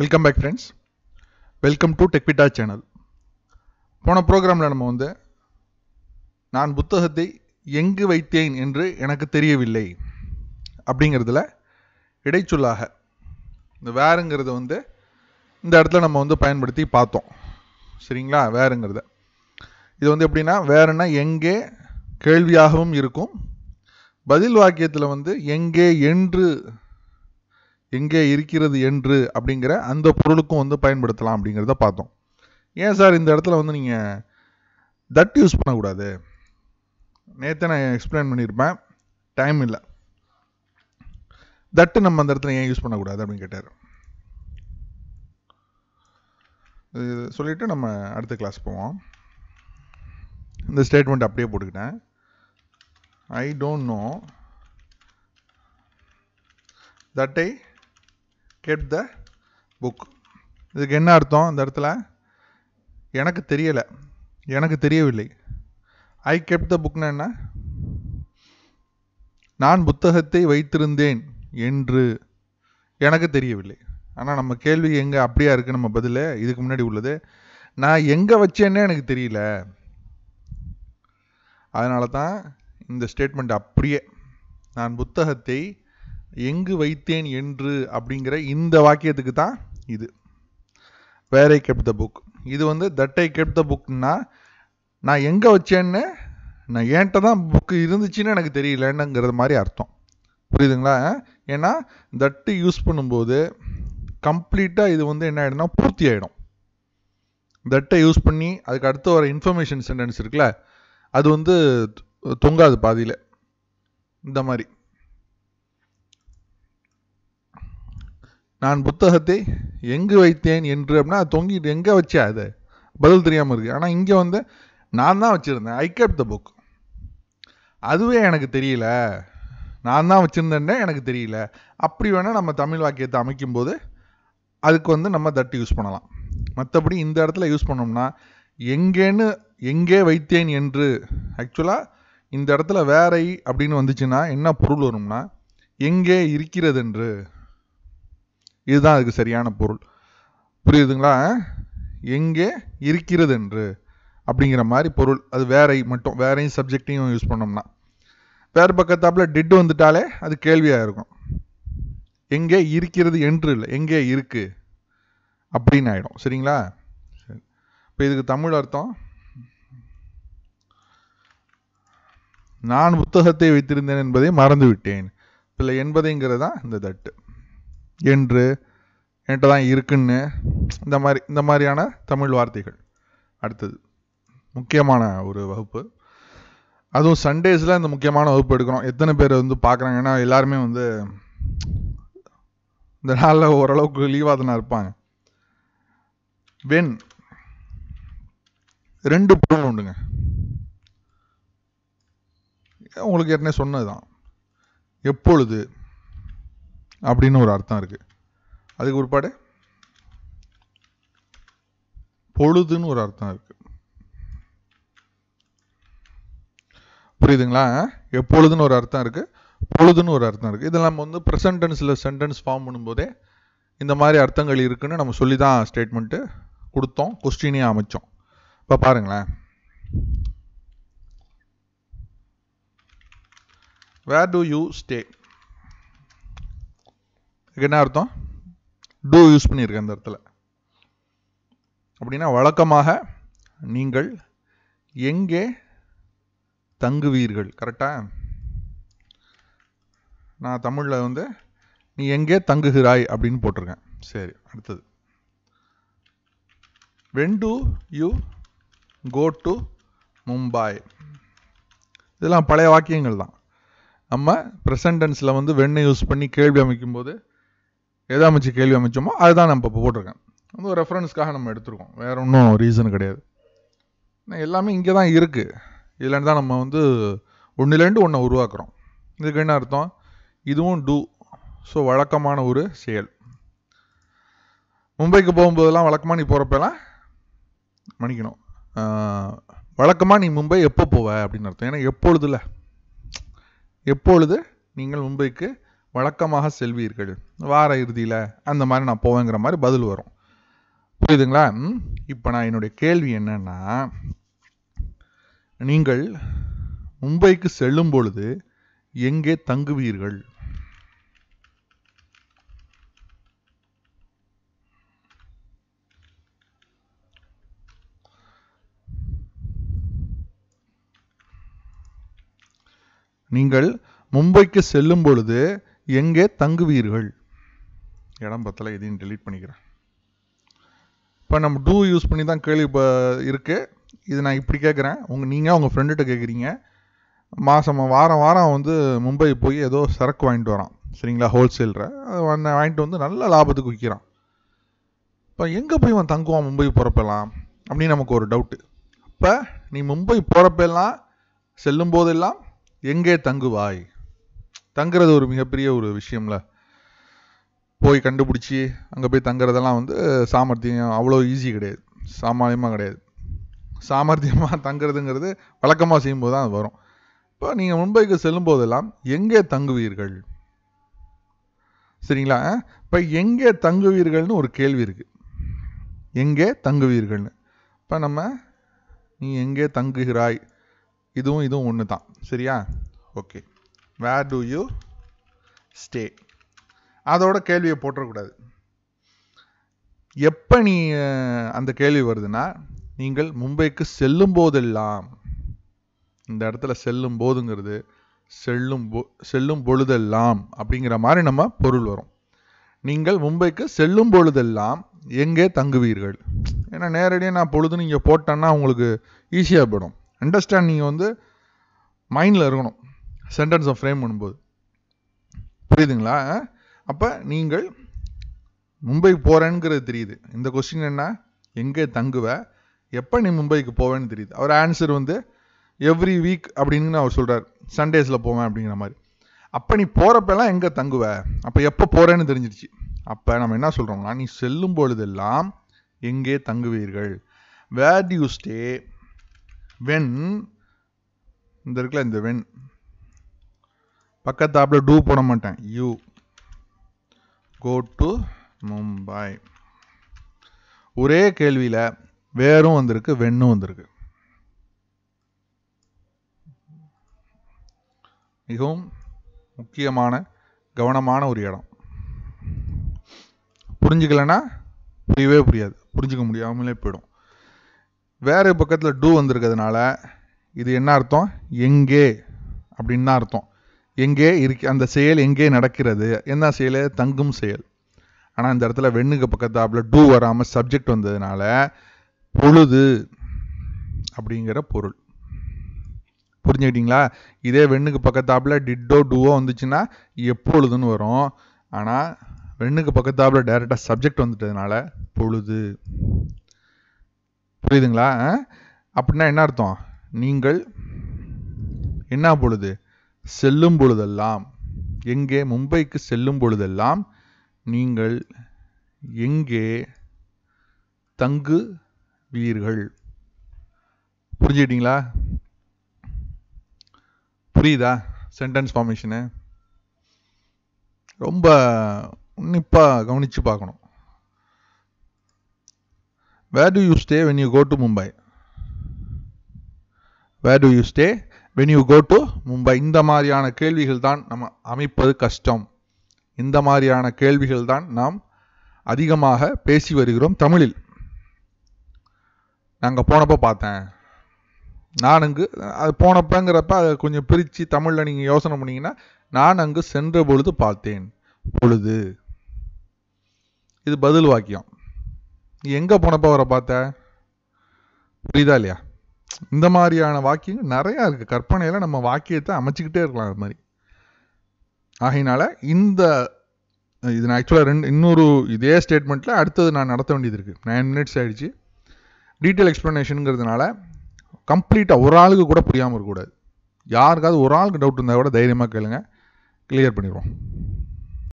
welcome back friends welcome to டெக்பிட்டா channel போன ப்ரோக்ராமில் நம்ம வந்து நான் புத்தகத்தை எங்கு வைத்தேன் என்று எனக்கு தெரியவில்லை அப்படிங்கிறதுல இடைச்சொல்லாக இந்த வேறுங்கிறது வந்து இந்த இடத்துல நம்ம வந்து பயன்படுத்தி பார்த்தோம் சரிங்களா வேறுங்கிறத இது வந்து எப்படின்னா வேறுன்னா எங்கே கேள்வியாகவும் இருக்கும் பதில் வாக்கியத்தில் வந்து எங்கே என்று எங்கே இருக்கிறது என்று அப்படிங்கிற அந்த பொருளுக்கும் வந்து பயன்படுத்தலாம் அப்படிங்கிறத பார்த்தோம் ஏன் சார் இந்த இடத்துல வந்து நீங்கள் தட் யூஸ் பண்ணக்கூடாது நேற்று நான் எக்ஸ்பிளைன் பண்ணியிருப்பேன் டைம் இல்லை தட்டு நம்ம அந்த இடத்துல ஏன் யூஸ் பண்ணக்கூடாது அப்படின்னு கேட்டார் சொல்லிவிட்டு நம்ம அடுத்த கிளாஸ் போவோம் இந்த ஸ்டேட்மெண்ட் அப்படியே போட்டுக்கிட்டேன் I don't know that I get the book இதுக்கு என்ன அர்த்தம் இந்த இடத்துல எனக்கு தெரியலை எனக்கு தெரியவில்லை ஐ கெட் த புக்னா என்ன நான் புத்தகத்தை வைத்திருந்தேன் என்று எனக்கு தெரியவில்லை ஆனால் நம்ம கேள்வி எங்கே அப்படியா இருக்குது நம்ம பதில் இதுக்கு முன்னாடி உள்ளது நான் எங்கே வச்சேன்னே எனக்கு தெரியல அதனால தான் இந்த ஸ்டேட்மெண்ட் அப்படியே நான் புத்தகத்தை எங்கு வைத்தேன் என்று அப்படிங்கிற இந்த வாக்கியத்துக்கு தான் இது வேற ஐ கெப்ட் த புக் இது வந்து தட் ஐ கெப்ட் த புக்னா நான் எங்கே வச்சேன்னு நான் ஏன்ட்ட தான் புக்கு இருந்துச்சுன்னு எனக்கு தெரியலன்னுங்கிறது மாதிரி அர்த்தம் புரியுதுங்களா ஏன்னா தட்டு யூஸ் பண்ணும்போது கம்ப்ளீட்டாக இது வந்து என்ன ஆகிடும்னா பூர்த்தி ஆகிடும் தட்டை யூஸ் பண்ணி அதுக்கு அடுத்து வர இன்ஃபர்மேஷன் சென்டென்ஸ் இருக்குல்ல அது வந்து தொங்காது பாதியில் இந்த மாதிரி நான் புத்தகத்தை எங்கு வைத்தேன் என்று அப்படின்னா தொங்கிட்டு எங்கே வச்சா அது பதில் தெரியாமல் இருக்குது ஆனால் இங்கே வந்து நான் தான் வச்சுருந்தேன் ஐ கேப் த புக் அதுவே எனக்கு தெரியல நான் தான் வச்சுருந்தேன்னே எனக்கு தெரியல அப்படி வேணால் நம்ம தமிழ் வாக்கியத்தை அமைக்கும் போது அதுக்கு வந்து நம்ம தட்டு யூஸ் பண்ணலாம் மற்றபடி இந்த இடத்துல யூஸ் பண்ணோம்னா எங்கேன்னு எங்கே வைத்தேன் என்று ஆக்சுவலாக இந்த இடத்துல வேறை அப்படின்னு வந்துச்சுன்னா என்ன பொருள் வரும்னா எங்கே இருக்கிறது என்று இதுதான் அதுக்கு சரியான பொருள் புரியுதுங்களா எங்கே இருக்கிறது என்று அப்படிங்கிற மாதிரி பொருள் அது வேறை மட்டும் வேறையும் சப்ஜெக்டையும் யூஸ் பண்ணோம்னா வேறு பக்கத்தாப்பில் டெட் வந்துட்டாலே அது கேள்வியாக இருக்கும் எங்கே இருக்கிறது என்று இல்லை எங்கே இருக்குது அப்படின்னு ஆகிடும் சரிங்களா சரி இப்போ இதுக்கு தமிழ் அர்த்தம் நான் புத்தகத்தை வைத்திருந்தேன் என்பதை மறந்துவிட்டேன் இல்லை என்பதைங்கிறது தான் இந்த தட்டு என்று என்கிட்ட தான் இருக்குன்னு இந்த மாதிரி இந்த மாதிரியான தமிழ் வார்த்தைகள் அடுத்தது முக்கியமான ஒரு வகுப்பு அதுவும் சண்டேஸில் இந்த முக்கியமான வகுப்பு எடுக்கிறோம் எத்தனை பேர் வந்து பார்க்குறாங்க ஏன்னா எல்லாருமே வந்து இந்த நாளில் ஓரளவுக்கு லீவாக தானே இருப்பாங்க வென் ரெண்டு பொருள் உண்டுங்க உங்களுக்கு ஏற்கனவே சொன்னது தான் எப்பொழுது அப்படின்னு ஒரு அர்த்தம் இருக்குது அதுக்கு ஒருபாடு பொழுதுன்னு ஒரு அர்த்தம் இருக்கு புரியுதுங்களா எப்பொழுதுன்னு ஒரு அர்த்தம் இருக்கு பொழுதுன்னு ஒரு அர்த்தம் இருக்குது இதில் நம்ம வந்து ப்ரெசன்டென்ஸில் சென்டென்ஸ் ஃபார்ம் பண்ணும்போதே இந்த மாதிரி அர்த்தங்கள் இருக்குன்னு நம்ம சொல்லி தான் ஸ்டேட்மெண்ட்டு கொடுத்தோம் கொஸ்டினே அமைச்சோம் இப்போ பாருங்களேன் வேர் டு யூ ஸ்டே இதுக்கு என்ன அர்த்தம் டூ யூஸ் பண்ணியிருக்கேன் அந்த இடத்துல அப்படின்னா வழக்கமாக நீங்கள் எங்கே தங்குவீர்கள் கரெக்டாக நான் தமிழில் வந்து நீ எங்கே தங்குகிறாய் அப்படின்னு போட்டிருக்கேன் சரி அடுத்தது when do you go to Mumbai இதெல்லாம் பழைய வாக்கியங்கள் தான் நம்ம ப்ரெசன்டென்ஸில் வந்து வெண்ணை யூஸ் பண்ணி கேள்வி அமைக்கும்போது எதை அமைச்சு கேள்வி அமைச்சோமோ அதுதான் நம்ம இப்போ போட்டிருக்கேன் வந்து ஒரு ரெஃபரன்ஸ்க்காக நம்ம எடுத்துருக்கோம் வேறு ஒன்றும் ரீசன் கிடையாது எல்லாமே இங்கே தான் இருக்குது இதுலேருந்து தான் நம்ம வந்து ஒன்றுலேருந்து ஒன்றை உருவாக்குறோம் இதுக்கு என்ன அர்த்தம் இதுவும் டூ ஸோ வழக்கமான ஒரு செயல் மும்பைக்கு போகும்போதெல்லாம் வழக்கமாக நீ போகிறப்பெல்லாம் மன்னிக்கணும் வழக்கமாக நீ மும்பை எப்போ போவ அப்படின்னு அர்த்தம் ஏன்னா எப்பொழுதுல எப்பொழுது நீங்கள் மும்பைக்கு வழக்கமாக செல்வீர்கள் வார இறுதியில் அந்த மாதிரி நான் போவேங்கிற மாதிரி பதில் வரும் புரியுதுங்களா இப்போ நான் என்னுடைய கேள்வி என்னன்னா நீங்கள் மும்பைக்கு செல்லும் பொழுது எங்கே தங்குவீர்கள் நீங்கள் மும்பைக்கு செல்லும் பொழுது எங்கே தங்குவீர்கள் இடம் பத்தலை எதையும் டெலீட் பண்ணிக்கிறேன் இப்போ நம்ம டூ யூஸ் பண்ணி தான் கேள்வி இப்போ இருக்குது இது நான் இப்படி கேட்குறேன் உங்கள் நீங்கள் உங்கள் ஃப்ரெண்டுகிட்ட கேட்குறீங்க மாதம் வாரம் வாரம் வந்து மும்பை போய் ஏதோ சரக்கு வாங்கிட்டு வரான் சரிங்களா ஹோல்சேலில் அது வாங்கிட்டு வந்து நல்ல லாபத்துக்கு விற்கிறான் இப்போ எங்கே போய் அவன் தங்குவான் மும்பை போகிறப்பெல்லாம் அப்படின்னு நமக்கு ஒரு டவுட்டு அப்போ நீ மும்பை போகிறப்பெல்லாம் செல்லும் போதெல்லாம் எங்கே தங்குவாய் தங்குறது ஒரு மிகப்பெரிய ஒரு விஷயம்ல போய் கண்டுபிடிச்சி அங்கே போய் தங்குறதெல்லாம் வந்து சாமர்த்தியம் அவ்வளோ ஈஸி கிடையாது சாமானியமாக கிடையாது சாமர்த்தியமாக தங்குறதுங்கிறது வழக்கமாக செய்யும்போது தான் அது வரும் இப்போ நீங்கள் மும்பைக்கு செல்லும் போதெல்லாம் எங்கே தங்குவீர்கள் சரிங்களா இப்போ எங்கே தங்குவீர்கள்னு ஒரு கேள்வி இருக்குது எங்கே தங்குவீர்கள்னு இப்போ நம்ம நீ எங்கே தங்குகிறாய் இதுவும் இதுவும் ஒன்று தான் சரியா okay where do you stay அதோட கேள்வியை போட்டுறக்கூடாது எப்போ நீ அந்த கேள்வி வருதுன்னா நீங்கள் மும்பைக்கு செல்லும் போதெல்லாம் இந்த இடத்துல செல்லும் போதுங்கிறது செல்லும் போ செல்லும் பொழுதெல்லாம் அப்படிங்கிற மாதிரி நம்ம பொருள் வரும் நீங்கள் மும்பைக்கு செல்லும் பொழுதெல்லாம் எங்கே தங்குவீர்கள் ஏன்னா நேரடியாக நான் பொழுது நீங்கள் போட்டேன்னா உங்களுக்கு ஈஸியாக போயிடும் அண்டர்ஸ்டாண்ட் வந்து மைண்டில் இருக்கணும் சென்டென்ஸை ஃப்ரேம் பண்ணும்போது புரியுதுங்களா அப்போ நீங்கள் மும்பை போகிறேங்கிறது தெரியுது இந்த கொஸ்டின் என்ன எங்கே தங்குவ எப்போ நீ மும்பைக்கு போவேன்னு தெரியுது அவர் ஆன்சர் வந்து எவ்ரி வீக் அப்படின்னு அவர் சொல்கிறார் சண்டேஸில் போவேன் அப்படிங்கிற மாதிரி அப்போ நீ போகிறப்பெல்லாம் எங்கே தங்குவ அப்போ எப்போ போகிறேன்னு தெரிஞ்சிருச்சு அப்போ நம்ம என்ன சொல்கிறோம்னா நீ செல்லும் பொழுதெல்லாம் எங்கே தங்குவீர்கள் where do you stay when இந்த இருக்குல்ல இந்த வென் ஆப்பில் டூ போட மாட்டேன் யூ கோ டு மும்பை ஒரே கேள்வியில் வேறும் வந்திருக்கு வெண்ணும் வந்திருக்கு மிகவும் முக்கியமான கவனமான ஒரு இடம் புரிஞ்சுக்கலன்னா புரியவே புரியாது புரிஞ்சுக்க முடியாமலே போயிடும் வேறு பக்கத்தில் டூ வந்திருக்கிறதுனால இது என்ன அர்த்தம் எங்கே அப்படின்னு தான் அர்த்தம் எங்கே இருக்க அந்த செயல் எங்கே நடக்கிறது என்ன செயல் தங்கும் செயல் ஆனால் இந்த இடத்துல வெண்ணுக்கு பக்கத்தாப்பில் டூ வராமல் சப்ஜெக்ட் வந்ததுனால பொழுது அப்படிங்கிற பொருள் புரிஞ்சுக்கிட்டீங்களா இதே வெண்ணுக்கு பக்கத்தாப்பில் டிட்டோ டூவோ வந்துச்சுன்னா எப்பொழுதுன்னு வரும் ஆனால் வெண்ணுக்கு பக்கத்தாப்பில் டைரெக்டாக சப்ஜெக்ட் வந்துட்டதுனால பொழுது புரியுதுங்களா அப்படின்னா என்ன அர்த்தம் நீங்கள் என்ன பொழுது செல்லும் பொழுதெல்லாம் எங்கே மும்பைக்கு செல்லும் பொழுதெல்லாம் நீங்கள் எங்கே தங்கு வீர்கள் புரிஞ்சுக்கிட்டீங்களா புரியுதா சென்டென்ஸ் ஃபார்மேஷனு ரொம்ப உன்னிப்பாக கவனித்து பார்க்கணும் where do you stay when you go to Mumbai where do you stay when you go to Mumbai இந்த மாதிரியான கேள்விகள் தான் நம்ம அமைப்பது கஷ்டம் இந்த மாதிரியான கேள்விகள் தான் நாம் அதிகமாக பேசி வருகிறோம் தமிழில் நாங்கள் போனப்போ பார்த்தேன் நான் அங்கு அது போனப்பங்கிறப்ப அதை கொஞ்சம் பிரித்து தமிழில் நீங்கள் யோசனை பண்ணிங்கன்னா நான் அங்கு சென்ற பொழுது பார்த்தேன் பொழுது இது பதில் வாக்கியம் நீ எங்கே போனப்போ அவரை பார்த்த புரியுதா இல்லையா இந்த மாதிரியான வாக்கியங்கள் நிறையா இருக்குது கற்பனையில் நம்ம வாக்கியத்தை அமைச்சிக்கிட்டே இருக்கலாம் அது மாதிரி ஆகையினால இந்த இது நான் ஆக்சுவலாக ரெண்டு இன்னொரு இதே ஸ்டேட்மெண்ட்டில் அடுத்தது நான் நடத்த வேண்டியது இருக்குது நைன் மினிட்ஸ் ஆகிடுச்சு டீட்டெயில் எக்ஸ்ப்ளனேஷனுங்கிறதுனால கம்ப்ளீட்டாக ஒரு ஆளுக்கு கூட புரியாமல் இருக்கக்கூடாது யாருக்காவது ஒரு ஆளுக்கு டவுட் இருந்தால் கூட தைரியமாக கேளுங்க கிளியர் பண்ணிடுவோம்